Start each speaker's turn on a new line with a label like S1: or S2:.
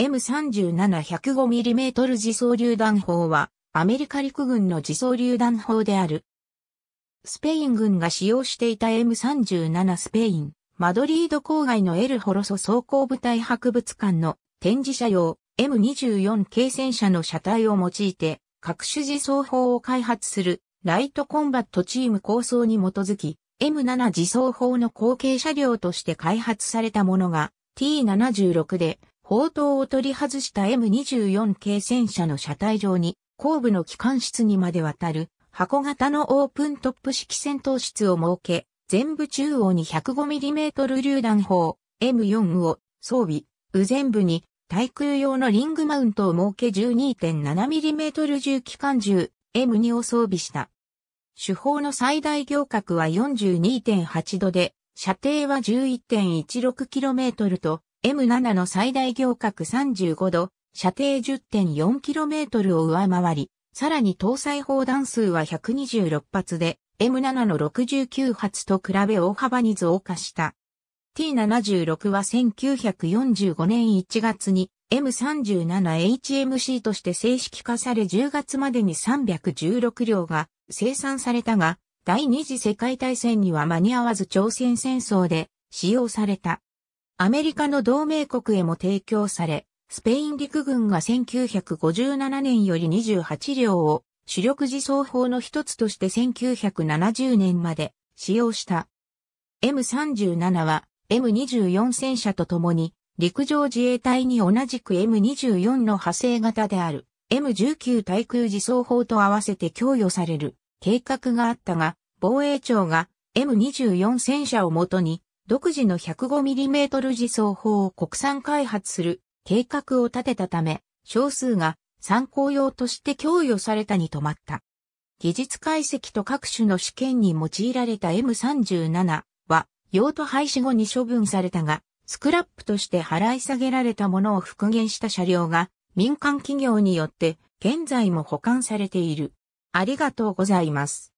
S1: M37-105mm 自走榴弾砲は、アメリカ陸軍の自走榴弾砲である。スペイン軍が使用していた M37 スペイン、マドリード郊外のエルホロソ装甲部隊博物館の展示車用 M24 軽戦車の車体を用いて、各種自走砲を開発するライトコンバットチーム構想に基づき、M7 自走砲の後継車両として開発されたものが T76 で、砲塔を取り外した M24 系戦車の車体上に、後部の機関室にまで渡る、箱型のオープントップ式戦闘室を設け、全部中央に 105mm 榴弾砲 M4 を装備、右前部に対空用のリングマウントを設け 12.7mm 重機関銃 M2 を装備した。主砲の最大行角は42.8度で、射程は 11.16km と M7 の最大行角35度、射程 10.4km を上回り、さらに搭載砲弾数は126発で、M7 の69発と比べ大幅に増加した。T76 は1945年1月に M37HMC として正式化され10月までに316両が生産されたが、第二次世界大戦には間に合わず朝鮮戦争で使用された。アメリカの同盟国へも提供され、スペイン陸軍が1957年より28両を主力自走砲の一つとして1970年まで使用した。M37 は M24 戦車とともに陸上自衛隊に同じく M24 の派生型である M19 対空自走砲と合わせて供与される計画があったが防衛庁が M24 戦車をもとに独自の 105mm 自走砲を国産開発する計画を立てたため、少数が参考用として供与されたに止まった。技術解析と各種の試験に用いられた M37 は用途廃止後に処分されたが、スクラップとして払い下げられたものを復元した車両が民間企業によって現在も保管されている。ありがとうございます。